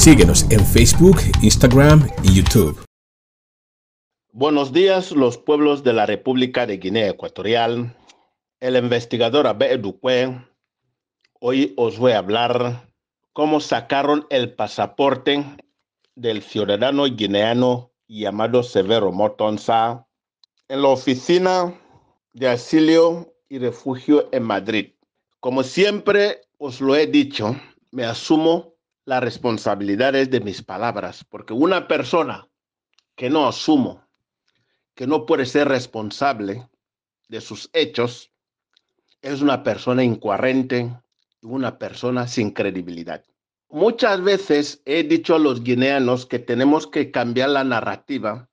Síguenos en Facebook, Instagram y YouTube. Buenos días, los pueblos de la República de Guinea Ecuatorial. El investigador Abe Duque hoy os voy a hablar cómo sacaron el pasaporte del ciudadano guineano llamado Severo Motonza en la oficina de asilo y refugio en Madrid. Como siempre os lo he dicho, me asumo la responsabilidad es de mis palabras, porque una persona que no asumo, que no puede ser responsable de sus hechos, es una persona incoherente una persona sin credibilidad. Muchas veces he dicho a los guineanos que tenemos que cambiar la narrativa,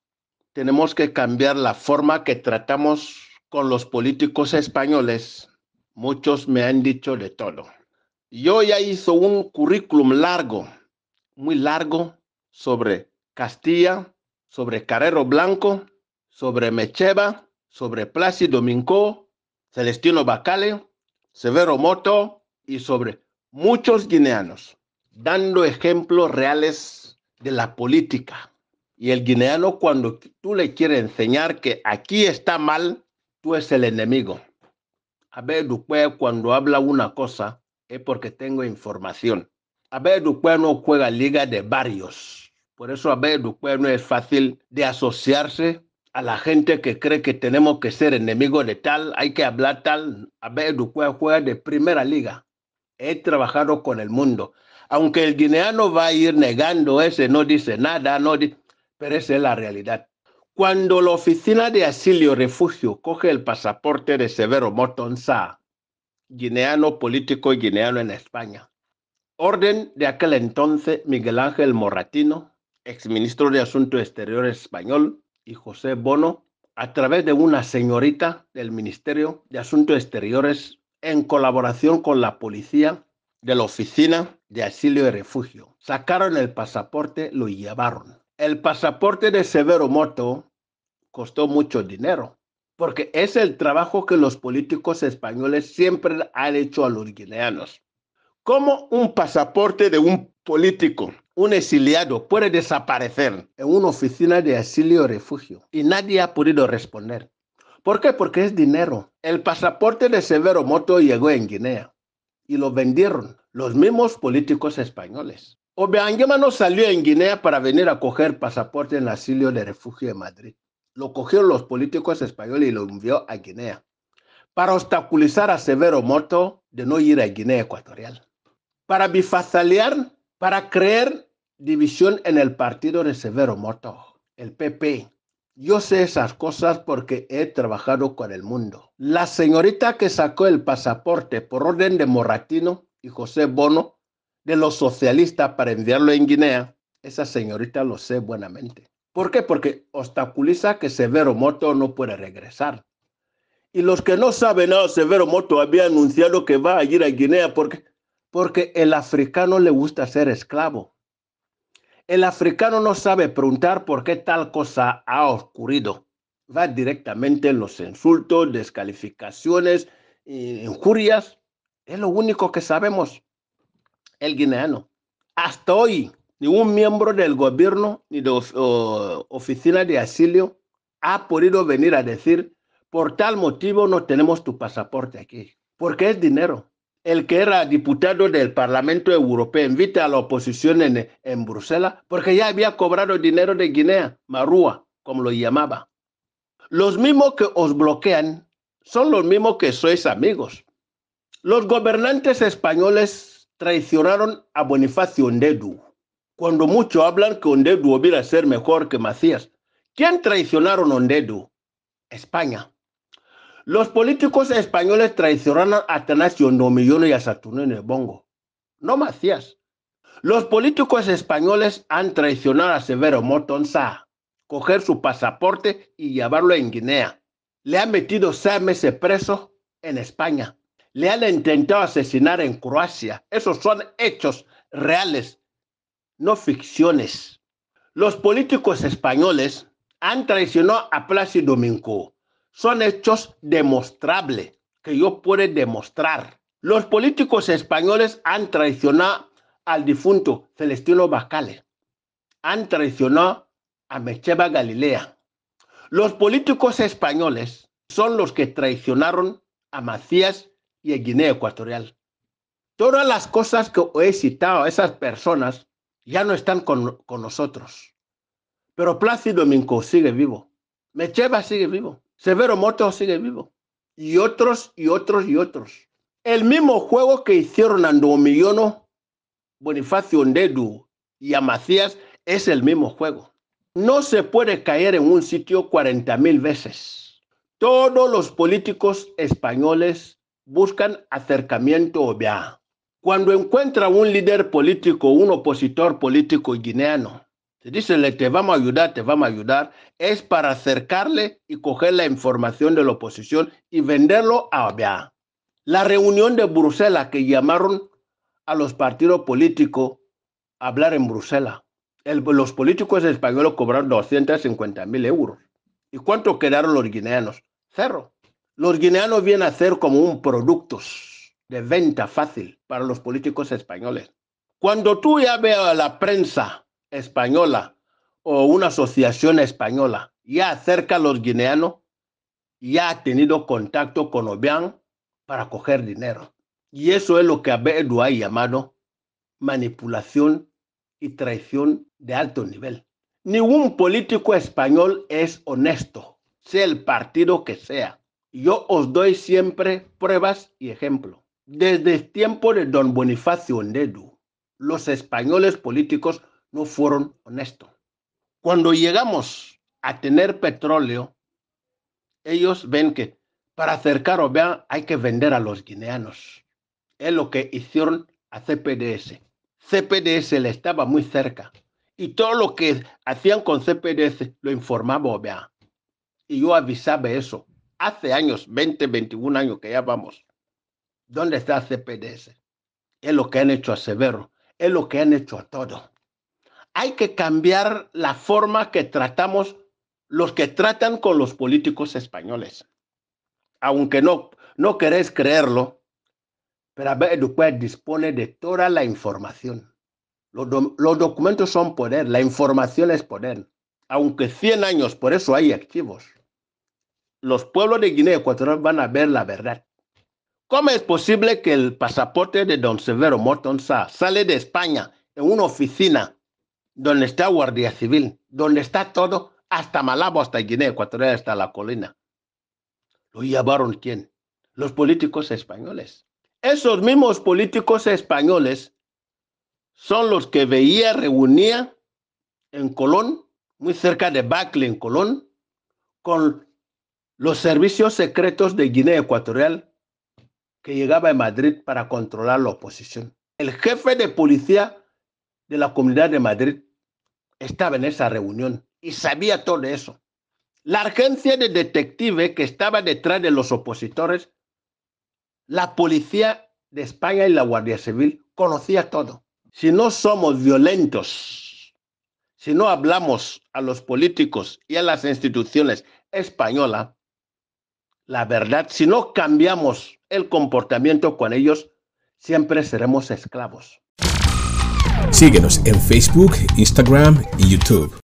tenemos que cambiar la forma que tratamos con los políticos españoles. Muchos me han dicho de todo. Yo ya hizo un currículum largo, muy largo, sobre Castilla, sobre Carrero Blanco, sobre Mecheva, sobre Plácido Domingo, Celestino Bacale, Severo Moto y sobre muchos guineanos, dando ejemplos reales de la política. Y el guineano cuando tú le quieres enseñar que aquí está mal, tú es el enemigo. A ver, después cuando habla una cosa, es porque tengo información. Abel Duque no juega liga de varios. Por eso Abel Duque no es fácil de asociarse a la gente que cree que tenemos que ser enemigos de tal, hay que hablar tal. Abel Duque juega de primera liga. He trabajado con el mundo. Aunque el guineano va a ir negando ese, no dice nada, no pero esa es la realidad. Cuando la oficina de asilo y refugio coge el pasaporte de Severo Morton guineano político guineano en España. Orden de aquel entonces Miguel Ángel Morratino, exministro de Asuntos Exteriores español, y José Bono, a través de una señorita del Ministerio de Asuntos Exteriores, en colaboración con la policía de la Oficina de Asilo y Refugio. Sacaron el pasaporte, lo llevaron. El pasaporte de Severo Moto costó mucho dinero porque es el trabajo que los políticos españoles siempre han hecho a los guineanos. ¿Cómo un pasaporte de un político, un exiliado, puede desaparecer en una oficina de asilo o refugio? Y nadie ha podido responder. ¿Por qué? Porque es dinero. El pasaporte de Severo Moto llegó en Guinea y lo vendieron los mismos políticos españoles. Obeangema no salió en Guinea para venir a coger pasaporte en asilo de refugio de Madrid lo cogieron los políticos españoles y lo envió a Guinea para obstaculizar a Severo Moto de no ir a Guinea Ecuatorial, para bifazalear para crear división en el partido de Severo Moto, el PP. Yo sé esas cosas porque he trabajado con el mundo. La señorita que sacó el pasaporte por orden de Moratino y José Bono de los socialistas para enviarlo en Guinea, esa señorita lo sé buenamente. ¿Por qué? Porque obstaculiza que Severo Moto no puede regresar. Y los que no saben nada, ah, Severo Moto había anunciado que va a ir a Guinea porque, porque el africano le gusta ser esclavo. El africano no sabe preguntar por qué tal cosa ha ocurrido. Va directamente en los insultos, descalificaciones, injurias. Es lo único que sabemos, el guineano. Hasta hoy, ningún miembro del gobierno ni de oficina de asilo ha podido venir a decir, por tal motivo no tenemos tu pasaporte aquí, porque es dinero. El que era diputado del Parlamento Europeo invita a la oposición en, Bruselas porque ya había cobrado dinero de Guinea, Marúa, como lo llamaba. Los mismos que os bloquean son los mismos que sois amigos. Los gobernantes españoles traicionaron a Bonifacio Ndedu cuando muchos hablan que Ondedu hubiera ser mejor que Macías. ¿Quién traicionaron a Ondedu? España. Los políticos españoles traicionaron a Atanasio millones y a Saturnino Bongo. No Macías. Los políticos españoles han traicionado a Severo Morton coger su pasaporte y llevarlo en Guinea. Le han metido seis meses preso en España. Le han intentado asesinar en Croacia. Esos son hechos reales no ficciones. Los políticos españoles han traicionado a Plácido Domingo. Son hechos demostrables que yo puedo demostrar. Los políticos españoles han traicionado al difunto Celestino Bacale. Han traicionado a Mecheva Galilea. Los políticos españoles son los que traicionaron a Macías y a Guinea Ecuatorial. Todas las cosas que he citado esas personas ya no están con, nosotros. Pero Plácido Domingo sigue vivo. Mecheva sigue vivo. Severo Moto sigue vivo. Y otros, y otros, y otros. El mismo juego que hicieron a Bonifacio Ndedu y Amacías es el mismo juego. No se puede caer en un sitio 40 mil veces. Todos los políticos españoles buscan acercamiento obvia cuando encuentra un líder político, un opositor político guineano, te dice, le te vamos a ayudar, te vamos a ayudar, es para acercarle y coger la información de la oposición y venderlo a Abia. La reunión de Bruselas que llamaron a los partidos políticos a hablar en Bruselas. los políticos españoles cobraron 250 mil euros. ¿Y cuánto quedaron los guineanos? Cerro. Los guineanos vienen a hacer como un producto de venta fácil para los políticos españoles. Cuando tú ya veas a la prensa española o una asociación española ya acerca a los guineanos, ya ha tenido contacto con obiang para coger dinero. Y eso es lo que Abel a llamado manipulación y traición de alto nivel. Ningún político español es honesto, sea el partido que sea. Yo os doy siempre pruebas y ejemplos. Desde el tiempo de don Bonifacio Ondedu, los españoles políticos no fueron honestos. Cuando llegamos a tener petróleo, ellos ven que para acercar vean hay que vender a los guineanos. Es lo que hicieron a CPDS. CPDS le estaba muy cerca y todo lo que hacían con CPDS lo informaba OBEA. Y yo avisaba eso hace años, 20, 21 años que ya vamos. ¿Dónde está CPDS? Es lo que han hecho a Severo, es lo que han hecho a todo. Hay que cambiar la forma que tratamos los que tratan con los políticos españoles. Aunque no, no creerlo, pero Educuer dispone de toda la información. Los, los documentos son poder, la información es poder. Aunque 100 años, por eso hay activos. Los pueblos de Guinea Ecuatorial van a ver la verdad. ¿Cómo es posible que el pasaporte de don Severo Morton sale de España en una oficina donde está Guardia Civil, donde está todo, hasta Malabo, hasta Guinea Ecuatorial, hasta la colina? ¿Lo llevaron quién? Los políticos españoles. Esos mismos políticos españoles son los que veía, reunía en Colón, muy cerca de Buckley en Colón, con los servicios secretos de Guinea Ecuatorial que llegaba a Madrid para controlar la oposición. El jefe de policía de la Comunidad de Madrid estaba en esa reunión y sabía todo eso. La agencia de detective que estaba detrás de los opositores, la policía de España y la Guardia Civil conocía todo. Si no somos violentos, si no hablamos a los políticos y a las instituciones españolas, la verdad, si no cambiamos el comportamiento con ellos, siempre seremos esclavos. Síguenos en Facebook, Instagram y YouTube.